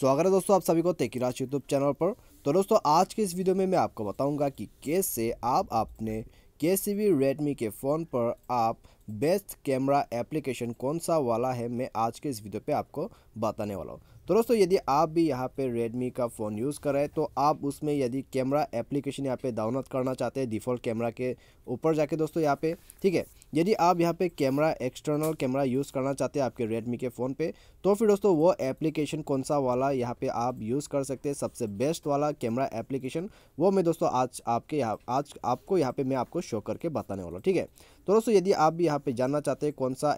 स्वागत है दोस्तों आप सभी को तेकी यूट्यूब चैनल पर तो दोस्तों आज के इस वीडियो में मैं आपको बताऊंगा कि कैसे आप अपने सी भी रेडमी के फ़ोन पर आप बेस्ट कैमरा एप्लीकेशन कौन सा वाला है मैं आज के इस वीडियो पे आपको बताने वाला हूँ तो दोस्तों यदि आप भी यहाँ पे Redmi का फ़ोन यूज़ कर रहे हैं तो आप उसमें यदि कैमरा एप्लीकेशन यहाँ पे डाउनलोड करना चाहते हैं डिफ़ॉल्ट कैमरा के ऊपर जाके दोस्तों यहाँ पे ठीक है यदि आप यहाँ पे कैमरा एक्सटर्नल कैमरा यूज़ करना चाहते हैं आपके Redmi के फ़ोन पे तो फिर दोस्तों वो एप्लीकेशन कौन सा वाला यहाँ पर आप यूज़ कर सकते हैं सबसे बेस्ट वाला कैमरा एप्लीकेशन वो मैं दोस्तों आज आपके यहाँ आज आपको यहाँ पर मैं आपको शो करके बताने वाला ठीक है तो दोस्तों यदि आप भी यहाँ पर जानना चाहते हैं कौन सा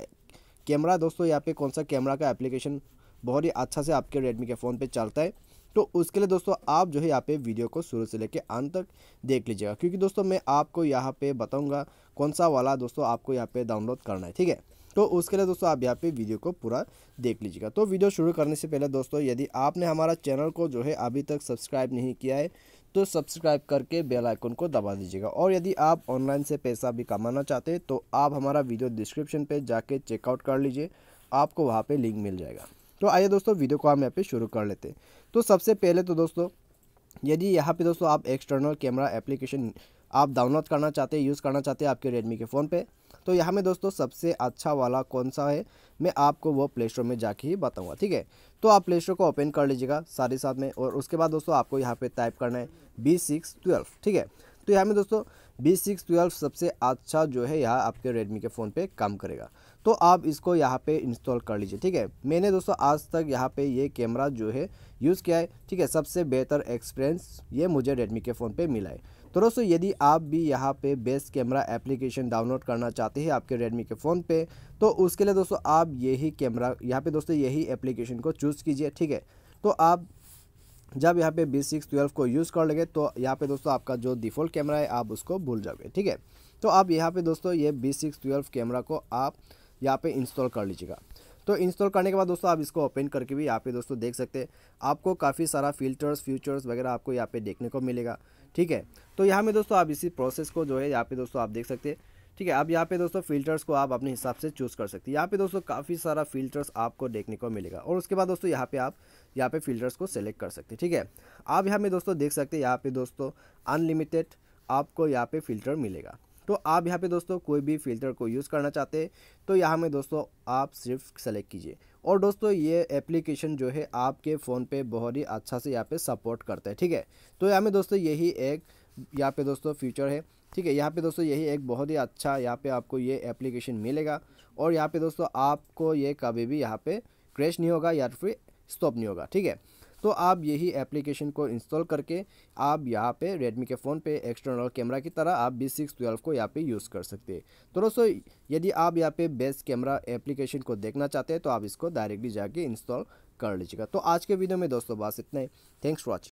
कैमरा दोस्तों यहाँ पे कौन सा कैमरा का एप्लीकेशन बहुत ही अच्छा से आपके रेडमी के फ़ोन पर चलता है तो उसके लिए दोस्तों आप जो है यहाँ पे वीडियो को शुरू से लेकर अंत तक देख लीजिएगा क्योंकि दोस्तों मैं आपको यहाँ पे बताऊंगा कौन सा वाला दोस्तों आपको यहाँ पे डाउनलोड करना है ठीक है तो उसके लिए दोस्तों आप यहाँ पे वीडियो को पूरा देख लीजिएगा तो वीडियो शुरू करने से पहले दोस्तों यदि आपने हमारा चैनल को जो है अभी तक सब्सक्राइब नहीं किया है तो सब्सक्राइब करके बेल आइकन को दबा दीजिएगा और यदि आप ऑनलाइन से पैसा भी कमाना चाहते हैं तो आप हमारा वीडियो डिस्क्रिप्शन पर जाके चेकआउट कर लीजिए आपको वहाँ पर लिंक मिल जाएगा तो आइए दोस्तों वीडियो को हम यहाँ पे शुरू कर लेते हैं तो सबसे पहले तो दोस्तों यदि यहाँ पे दोस्तों आप एक्सटर्नल कैमरा एप्लीकेशन आप डाउनलोड करना चाहते हैं यूज़ करना चाहते हैं आपके रेडमी के फ़ोन पे तो यहाँ में दोस्तों सबसे अच्छा वाला कौन सा है मैं आपको वो प्ले स्टोर में जाके ही बताऊँगा ठीक है तो आप प्ले स्टोर को ओपन कर लीजिएगा साथ ही साथ में और उसके बाद दोस्तों आपको यहाँ पे टाइप करना है बी सिक्स ट्वेल्व ठीक है तो यहाँ में दोस्तों बी सिक्स ट्वेल्व सबसे अच्छा जो है यहाँ आपके रेडमी के फ़ोन पे काम करेगा तो आप इसको यहाँ पे इंस्टॉल कर लीजिए ठीक है मैंने दोस्तों आज तक यहाँ पे ये कैमरा जो है यूज़ किया है ठीक है सबसे बेहतर एक्सपीरियंस ये मुझे रेडमी के फ़ोन पे मिला है तो दोस्तों यदि आप भी यहाँ पे बेस्ट कैमरा एप्लीकेशन डाउनलोड करना चाहते हैं आपके रेडमी के फ़ोन पर तो उसके लिए दोस्तों आप यही कैमरा यहाँ पर दोस्तों यही एप्लीकेशन को चूज़ कीजिए ठीक है तो आप जब यहाँ पे बी सिक्स ट्वेल्व को यूज़ कर लेंगे तो यहाँ पे दोस्तों आपका जो डिफ़ॉल्ट कैमरा है आप उसको भूल जाओगे ठीक है तो आप यहाँ पे दोस्तों ये बी सिक्स ट्वेल्व कैमरा को आप यहाँ पे इंस्टॉल कर लीजिएगा तो इंस्टॉल करने के बाद दोस्तों आप इसको ओपन करके भी यहाँ पे दोस्तों देख सकते हैं आपको काफ़ी सारा फिल्टर्स फ्यूचर्स वगैरह आपको यहाँ पर देखने को मिलेगा ठीक है तो यहाँ में दोस्तों आप इसी प्रोसेस को जो है यहाँ पे दोस्तों आप देख सकते हैं ठीक है अब यहाँ पे दोस्तों फिल्टर्स को आप अपने हिसाब से चूज़ कर सकते हैं यहाँ पे दोस्तों काफ़ी सारा फिल्टर्स आपको देखने को मिलेगा और उसके बाद दोस्तों यहाँ पे आप यहाँ पे फिल्टर्स को सेलेक्ट कर सकते हैं ठीक है आप यहाँ पे दोस्तों देख सकते हैं यहाँ पे दोस्तों अनलिमिटेड आपको यहाँ पे फिल्टर मिलेगा तो आप यहाँ पे दोस्तों कोई भी फ़िल्टर को यूज़ करना चाहते हैं तो यहाँ में दोस्तों आप सिर्फ सेलेक्ट कीजिए और दोस्तों ये एप्लीकेशन जो है आपके फ़ोन पे बहुत ही अच्छा से यहाँ पे सपोर्ट करता है ठीक है तो यहाँ में दोस्तों यही एक यहाँ पे दोस्तों फ्यूचर है ठीक है यहाँ पे दोस्तों यही एक बहुत ही अच्छा यहाँ पे आपको ये एप्लीकेशन मिलेगा और यहाँ पे दोस्तों आपको ये कभी भी यहाँ पे क्रैश नहीं होगा या फिर स्टॉप नहीं होगा ठीक है तो आप यही एप्लीकेशन को इंस्टॉल करके आप यहाँ पे रेडमी के फ़ोन पे एक्सटर्नल कैमरा की तरह आप बी सिक्स ट्वेल्व को यहाँ पे यूज़ कर सकते हैं तो दोस्तों यदि आप यहाँ पे बेस्ट कैमरा एप्लीकेशन को देखना चाहते हैं तो आप इसको डायरेक्टली जाके इंस्टॉल कर लीजिएगा तो आज के वीडियो में दोस्तों बस इतना ही थैंक्स फॉर वॉचिंग